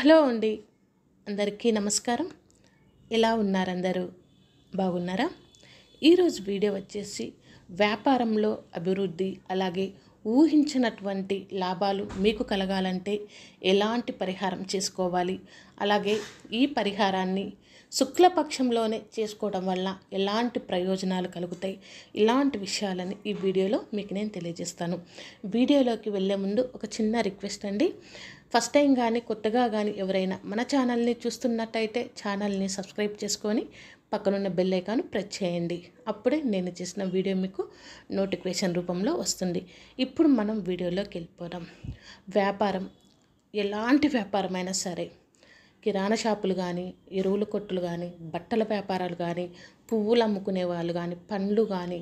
hello అండి అందరికీ నమస్కారం ఎలా ఉన్నారందరూ బాగున్నారా ఈరోజు వీడియో వచ్చేసి వ్యాపారంలో అభివృద్ధి అలాగే ఊహించినటువంటి లాభాలు మీకు కలగాలంటే ఎలాంటి పరిహారం చేసుకోవాలి అలాగే ఈ పరిహారాన్ని శుక్లపక్షంలోనే చేసుకోవడం వల్ల ఎలాంటి ప్రయోజనాలు కలుగుతాయి ఇలాంటి విషయాలని ఈ వీడియోలో మీకు నేను తెలియజేస్తాను వీడియోలోకి వెళ్ళే ముందు ఒక చిన్న రిక్వెస్ట్ అండి ఫస్ట్ టైం కానీ కొత్తగా కానీ ఎవరైనా మన ఛానల్ని చూస్తున్నట్టయితే ఛానల్ని సబ్స్క్రైబ్ చేసుకొని పక్కనున్న బెల్ ఐకాన్ ప్రెస్ చేయండి అప్పుడే నేను చేసిన వీడియో మీకు నోటిఫికేషన్ రూపంలో వస్తుంది ఇప్పుడు మనం వీడియోలోకి వెళ్ళిపోదాం వ్యాపారం ఎలాంటి వ్యాపారమైనా సరే కిరాణా షాపులు కానీ ఎరువుల కొట్టులు కానీ బట్టల వ్యాపారాలు కానీ పువ్వులు అమ్ముకునే వాళ్ళు కానీ పండ్లు కానీ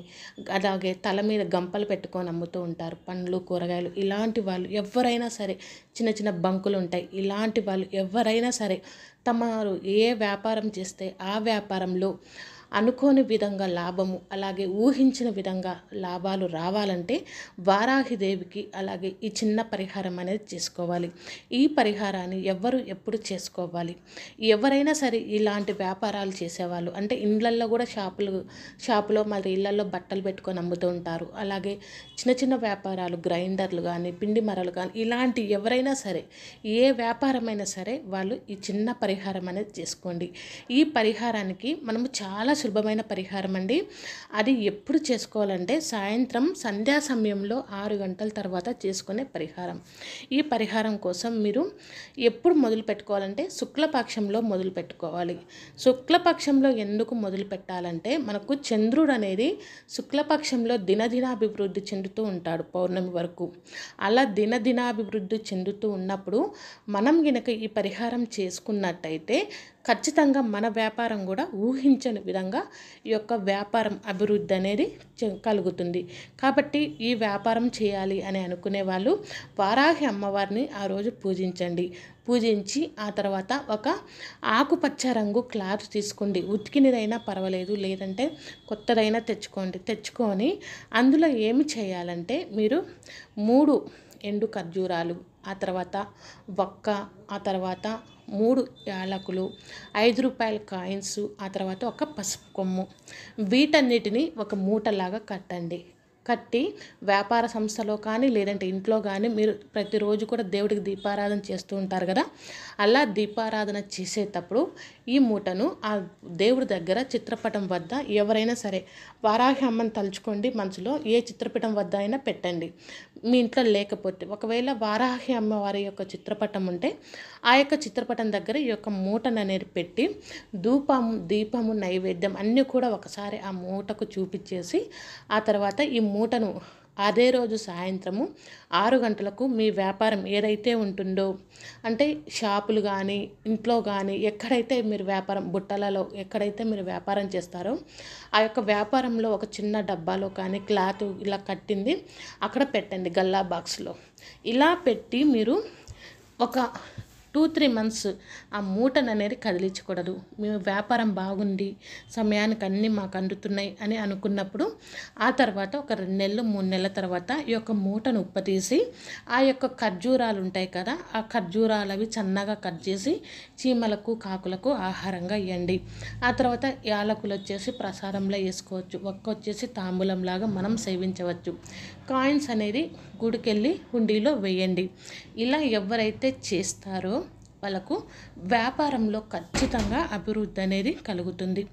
అలాగే తల మీద గంపలు పెట్టుకొని అమ్ముతూ ఉంటారు పండ్లు కూరగాయలు ఇలాంటి వాళ్ళు ఎవరైనా సరే చిన్న చిన్న బంకులు ఉంటాయి ఇలాంటి వాళ్ళు ఎవరైనా సరే తమరు ఏ వ్యాపారం చేస్తే ఆ వ్యాపారంలో అనుకోని విధంగా లాభము అలాగే ఊహించిన విధంగా లాభాలు రావాలంటే వారాహిదేవికి అలాగే ఈ చిన్న పరిహారం అనేది చేసుకోవాలి ఈ పరిహారాన్ని ఎవ్వరు ఎప్పుడు చేసుకోవాలి ఎవరైనా సరే ఇలాంటి వ్యాపారాలు చేసేవాళ్ళు అంటే ఇండ్లల్లో కూడా షాపులు షాపులో మరి ఇళ్లలో బట్టలు పెట్టుకొని అమ్ముతూ ఉంటారు అలాగే చిన్న చిన్న వ్యాపారాలు గ్రైండర్లు కానీ పిండి మరలు కానీ ఇలాంటి ఎవరైనా సరే ఏ వ్యాపారమైనా సరే వాళ్ళు ఈ చిన్న పరిహారం అనేది చేసుకోండి ఈ పరిహారానికి మనము చాలా సులభమైన పరిహారం అండి అది ఎప్పుడు చేసుకోవాలంటే సాయంత్రం సంధ్యా సమయంలో ఆరు గంటల తర్వాత చేసుకునే పరిహారం ఈ పరిహారం కోసం మీరు ఎప్పుడు మొదలు పెట్టుకోవాలంటే శుక్లపక్షంలో మొదలు పెట్టుకోవాలి శుక్లపక్షంలో ఎందుకు మొదలు పెట్టాలంటే మనకు చంద్రుడు అనేది శుక్లపక్షంలో దినదినాభివృద్ధి చెందుతూ ఉంటాడు పౌర్ణమి వరకు అలా దినదినాభివృద్ధి చెందుతూ ఉన్నప్పుడు మనం గనక ఈ పరిహారం చేసుకున్నట్టయితే ఖచ్చితంగా మన వ్యాపారం కూడా ఊహించని విధంగా ఈ యొక్క వ్యాపారం అభివృద్ధి అనేది కలుగుతుంది కాబట్టి ఈ వ్యాపారం చేయాలి అని అనుకునే వాళ్ళు వారాహి అమ్మవారిని ఆ రోజు పూజించండి పూజించి ఆ తర్వాత ఒక ఆకుపచ్చ రంగు క్లాత్ తీసుకోండి ఉతికినదైనా పర్వాలేదు లేదంటే కొత్తదైనా తెచ్చుకోండి తెచ్చుకొని అందులో ఏమి చేయాలంటే మీరు మూడు ఎండు ఖర్జూరాలు ఆ తర్వాత వక్క ఆ తర్వాత మూడు యాలకులు ఐదు రూపాయల కాయిన్స్ ఆ తర్వాత ఒక పసుపు కొమ్ము వీటన్నిటిని ఒక మూటలాగా కట్టండి కట్టి వ్యాపార సంస్థలో కానీ లేదంటే ఇంట్లో కానీ మీరు ప్రతిరోజు కూడా దేవుడికి దీపారాధన చేస్తూ ఉంటారు కదా అలా దీపారాధన చేసేటప్పుడు ఈ మూటను ఆ దేవుడి దగ్గర చిత్రపటం వద్ద ఎవరైనా సరే వారాహి అమ్మని తలుచుకోండి మనసులో ఏ చిత్రపటం వద్ద అయినా పెట్టండి మీ ఇంట్లో లేకపోతే ఒకవేళ వారాహి అమ్మ వారి యొక్క చిత్రపటం ఉంటే ఆ యొక్క చిత్రపటం దగ్గర ఈ యొక్క మూటను అనేది పెట్టి ధూపము దీపము నైవేద్యం అన్నీ కూడా ఒకసారి ఆ మూటకు చూపించేసి ఆ తర్వాత ఈ మూ మూటను అదే రోజు సాయంత్రము ఆరు గంటలకు మీ వ్యాపారం ఏదైతే ఉంటుందో అంటే షాపులు కానీ ఇంట్లో కానీ ఎక్కడైతే మీరు వ్యాపారం బుట్టలలో ఎక్కడైతే మీరు వ్యాపారం చేస్తారో ఆ యొక్క వ్యాపారంలో ఒక చిన్న డబ్బాలో కానీ క్లాత్ ఇలా కట్టింది అక్కడ పెట్టండి గల్లా బాక్స్లో ఇలా పెట్టి మీరు ఒక టూ త్రీ మంత్స్ ఆ మూటను అనేది కదిలించకూడదు మేము వ్యాపారం బాగుంది సమయానికి అన్నీ మాకు అందుతున్నాయి అని అనుకున్నప్పుడు ఆ తర్వాత ఒక రెండు నెలలు మూడు నెలల తర్వాత ఈ యొక్క మూటను ఉప్పతీసి ఆ యొక్క ఖర్జూరాలు ఉంటాయి కదా ఆ ఖర్జూరాలు అవి చన్నగా కట్ చేసి చీమలకు కాకులకు ఆహారంగా ఇవ్వండి ఆ తర్వాత యాలకులు వచ్చేసి ప్రసాదంలో వేసుకోవచ్చు ఒక్క వచ్చేసి తాంబూలంలాగా మనం సేవించవచ్చు కాయిన్స్ అనేది గుడికెళ్ళి హుండీలో వేయండి ఇలా ఎవరైతే చేస్తారో వాళ్ళకు వ్యాపారంలో ఖచ్చితంగా అభివృద్ధి అనేది కలుగుతుంది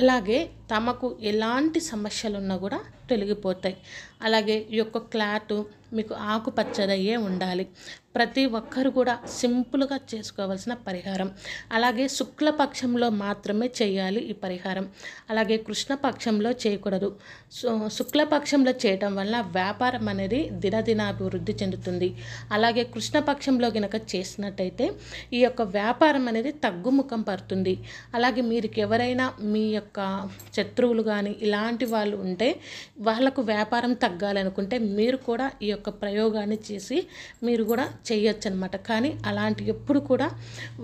అలాగే తమకు ఎలాంటి సమస్యలు ఉన్నా కూడా తొలగిపోతాయి అలాగే ఈ యొక్క క్లాత్ మీకు ఆకుపచ్చదయ్యే ఉండాలి ప్రతి ఒక్కరు కూడా సింపుల్గా చేసుకోవాల్సిన పరిహారం అలాగే శుక్లపక్షంలో మాత్రమే చేయాలి ఈ పరిహారం అలాగే కృష్ణపక్షంలో చేయకూడదు శుక్లపక్షంలో చేయటం వల్ల వ్యాపారం అనేది దినదినాభివృద్ధి చెందుతుంది అలాగే కృష్ణపక్షంలో గనక చేసినట్టయితే ఈ యొక్క వ్యాపారం అనేది తగ్గుముఖం పడుతుంది అలాగే మీరు ఎవరైనా మీ యొక్క శత్రువులు కానీ ఇలాంటి వాళ్ళు ఉంటే వాళ్ళకు వ్యాపారం తగ్గాలనుకుంటే మీరు కూడా ఈ యొక్క ప్రయోగాన్ని చేసి మీరు కూడా చేయొచ్చు అనమాట కానీ అలాంటి ఎప్పుడు కూడా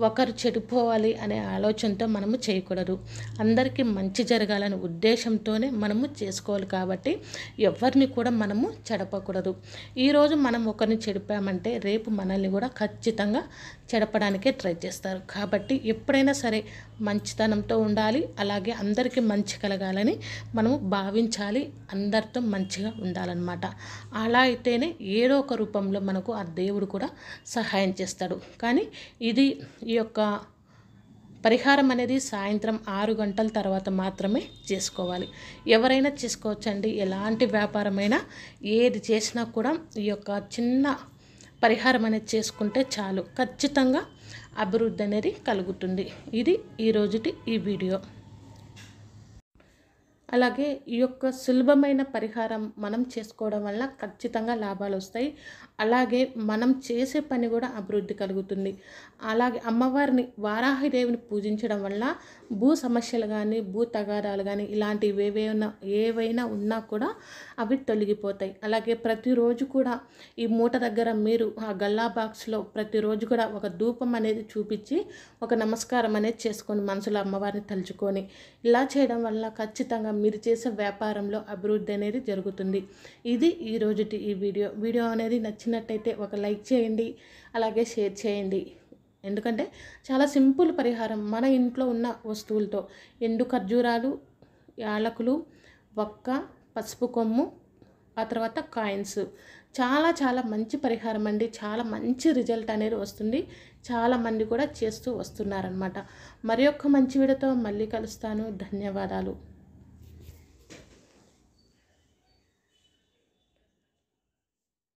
ఒకరు చెడిపోవాలి అనే ఆలోచనతో మనము చేయకూడదు అందరికీ మంచి జరగాలనే ఉద్దేశంతోనే మనము చేసుకోవాలి కాబట్టి ఎవరిని కూడా మనము చెడపకూడదు ఈరోజు మనం ఒకరిని చెడిపామంటే రేపు మనల్ని కూడా ఖచ్చితంగా చెడపడానికే ట్రై చేస్తారు కాబట్టి ఎప్పుడైనా సరే మంచితనంతో ఉండాలి అలాగే అందరికీ మంచి కలగాలని మనము భావించాలి అందరితో మంచిగా ఉండాలి చెందాలన్నమాట అలా అయితేనే ఏదో ఒక రూపంలో మనకు ఆ దేవుడు కూడా సహాయం చేస్తాడు కానీ ఇది ఈ యొక్క పరిహారం అనేది సాయంత్రం ఆరు గంటల తర్వాత మాత్రమే చేసుకోవాలి ఎవరైనా చేసుకోవచ్చండి ఎలాంటి వ్యాపారమైనా ఏది చేసినా కూడా ఈ యొక్క చిన్న పరిహారం అనేది చేసుకుంటే చాలు ఖచ్చితంగా అభివృద్ధి అనేది కలుగుతుంది ఇది ఈరోజుటి ఈ వీడియో అలాగే ఈ యొక్క సులభమైన పరిహారం మనం చేసుకోవడం వల్ల ఖచ్చితంగా లాభాలు వస్తాయి అలాగే మనం చేసే పని కూడా అభివృద్ధి కలుగుతుంది అలాగే అమ్మవారిని వారాహిదేవిని పూజించడం వల్ల భూ సమస్యలు కానీ భూ తగాదాలు కానీ ఇలాంటివి ఏవైనా ఏవైనా ఉన్నా కూడా అవి తొలగిపోతాయి అలాగే ప్రతిరోజు కూడా ఈ మూట దగ్గర మీరు ఆ గల్లా బాక్స్లో ప్రతిరోజు కూడా ఒక ధూపం అనేది చూపించి ఒక నమస్కారం అనేది చేసుకొని మనసులో అమ్మవారిని తలుచుకొని ఇలా చేయడం వల్ల ఖచ్చితంగా మీరు చేసే వ్యాపారంలో అభివృద్ధి అనేది జరుగుతుంది ఇది ఈ రోజుటి ఈ వీడియో వీడియో అనేది నచ్చినట్టయితే ఒక లైక్ చేయండి అలాగే షేర్ చేయండి ఎందుకంటే చాలా సింపుల్ పరిహారం మన ఇంట్లో ఉన్న వస్తువులతో ఎండు ఖర్జూరాలు యాలకులు ఒక్క పసుపు కొమ్ము ఆ తర్వాత కాయిన్స్ చాలా చాలా మంచి పరిహారం అండి చాలా మంచి రిజల్ట్ అనేది వస్తుంది చాలా మంది కూడా చేస్తూ వస్తున్నారనమాట మరి యొక్క మంచి విడతో మళ్ళీ కలుస్తాను ధన్యవాదాలు